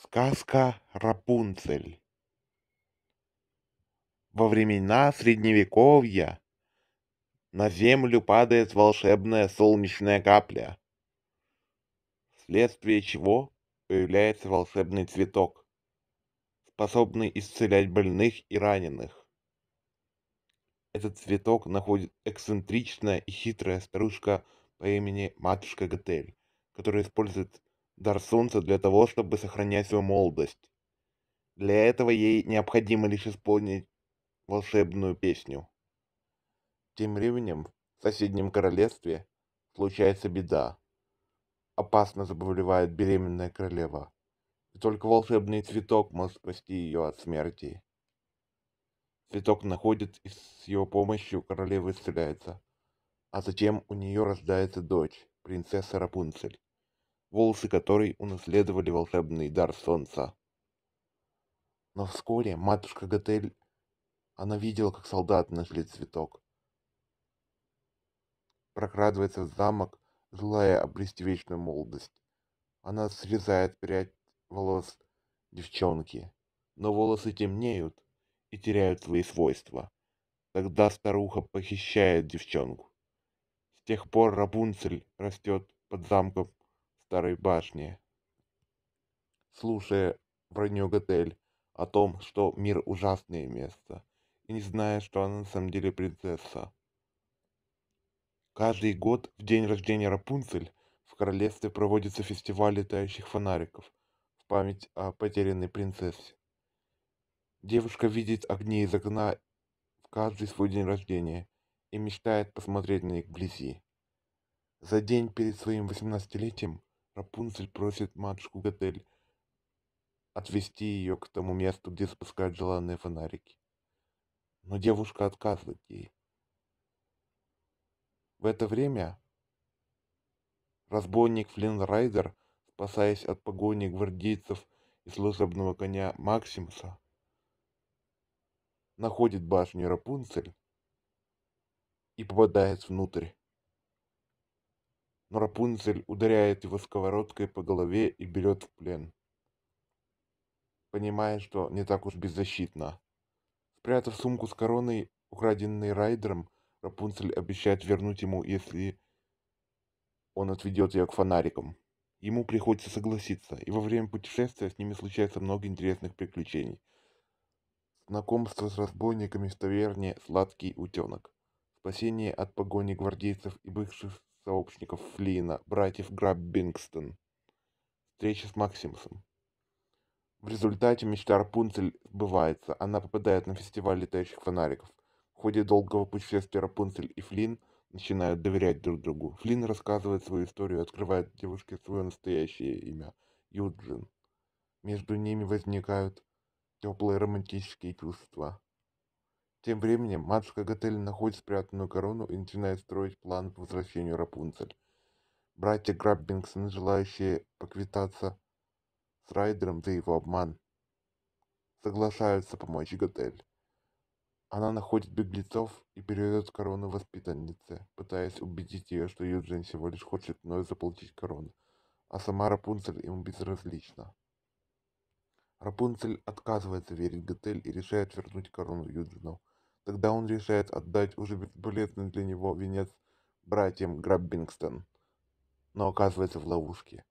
Сказка Рапунцель. Во времена Средневековья на землю падает волшебная солнечная капля, вследствие чего появляется волшебный цветок, способный исцелять больных и раненых. Этот цветок находит эксцентричная и хитрая старушка по имени Матушка Готель, которая использует дар солнца для того, чтобы сохранять свою молодость. Для этого ей необходимо лишь исполнить волшебную песню. Тем временем в соседнем королевстве случается беда. Опасно заболевает беременная королева, и только волшебный цветок может спасти ее от смерти. Цветок находит, и с его помощью королева исцеляется, а затем у нее рождается дочь, принцесса Рапунцель волосы которой унаследовали волшебный дар солнца. Но вскоре матушка Готель, она видела, как солдаты нашли цветок. Прокрадывается в замок, желая обрести вечную молодость. Она срезает прядь волос девчонки, но волосы темнеют и теряют свои свойства. Тогда старуха похищает девчонку. С тех пор Рапунцель растет под замком старой башни. Слушая про Нью-Готель, о том, что мир ужасное место, и не зная, что она на самом деле принцесса. Каждый год в день рождения Рапунцель в королевстве проводится фестиваль летающих фонариков в память о потерянной принцессе. Девушка видит огни из окна в каждый свой день рождения и мечтает посмотреть на них вблизи. За день перед своим восемнадцатилетием Рапунцель просит матушку Готель отвести ее к тому месту, где спускают желанные фонарики. Но девушка отказывает ей. В это время разбойник Флинн Райдер, спасаясь от погони гвардейцев и служебного коня Максимуса, находит башню Рапунцель и попадает внутрь но рапунцель ударяет его сковородкой по голове и берет в плен понимая, что не так уж беззащитна. Спрятав сумку с короной, украденной райдером, Рапунцель обещает вернуть ему, если он отведет ее к фонарикам. Ему приходится согласиться, и во время путешествия с ними случается много интересных приключений. Знакомство с разбойниками в таверне «Сладкий утенок», спасение от погони гвардейцев и бывших сообщников Флина, братьев Граббингстон. Встреча с Максимусом. В результате мечта Рапунцель сбывается. Она попадает на фестиваль летающих фонариков. В ходе долгого путешествия Рапунцель и Флин начинают доверять друг другу. Флин рассказывает свою историю, открывает девушке свое настоящее имя – Юджин. Между ними возникают теплые романтические чувства. Тем временем матушка Готель находит спрятанную корону и начинает строить план по возвращению Рапунцель. Братья Граббингсоны, желающие поквитаться с Райдером за его обман, соглашаются помочь Готель. Она находит беглецов и передает корону воспитаннице, пытаясь убедить ее, что Юджин всего лишь хочет вновь заполучить корону, а сама Рапунцель ему безразлична. Рапунцель отказывается верить Готель и решает вернуть корону Юджину. Тогда он решает отдать уже бесполезный для него венец братьям Граббингстон, но оказывается в ловушке.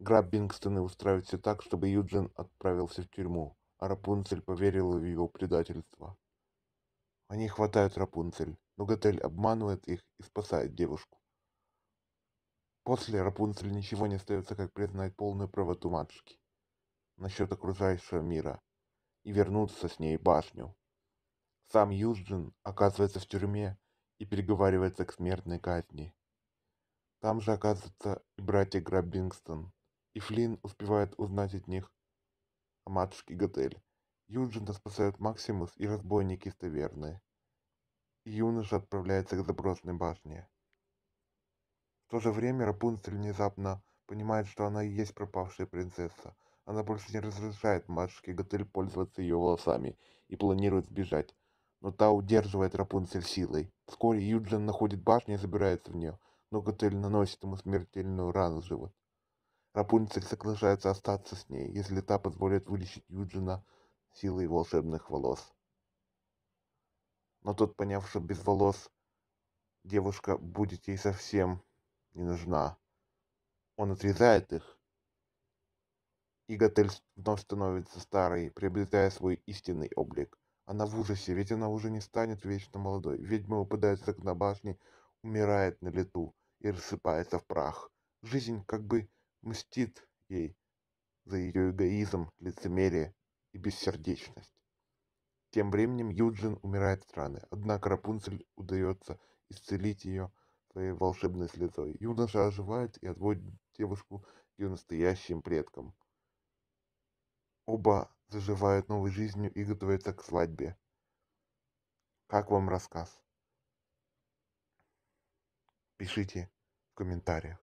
Граббингстоны устраивают все так, чтобы Юджин отправился в тюрьму, а Рапунцель поверила в его предательство. Они хватают Рапунцель, но Готель обманывает их и спасает девушку. После Рапунцель ничего не остается, как признать полную правоту матушки насчет окружающего мира и вернуться с ней в башню. Сам Юджин оказывается в тюрьме и переговаривается к смертной казни. Там же оказываются и братья Граббингстон, и Флинн успевает узнать от них о матушке Готель. Юджина спасает Максимус и разбойники из таверны. И юноша отправляется к заброшенной башне. В то же время Рапунцель внезапно понимает, что она и есть пропавшая принцесса. Она больше не разрешает матушке Готель пользоваться ее волосами и планирует сбежать но та удерживает Рапунцель силой. Вскоре Юджин находит башню и забирается в нее, но Готель наносит ему смертельную рану в живот. Рапунцель соглашается остаться с ней, если та позволит вылечить Юджина силой волшебных волос. Но тот, поняв, что без волос девушка будет ей совсем не нужна, он отрезает их, и Готель вновь становится старой, приобретая свой истинный облик – она в ужасе, ведь она уже не станет вечно молодой. Ведьма выпадает с окна башни, умирает на лету и рассыпается в прах. Жизнь как бы мстит ей за ее эгоизм, лицемерие и бессердечность. Тем временем Юджин умирает от раны, однако Рапунцель удается исцелить ее своей волшебной слезой. Юноша оживает и отводит девушку к ее настоящим предкам. Оба заживают новой жизнью и готовятся к свадьбе. Как вам рассказ? Пишите в комментариях.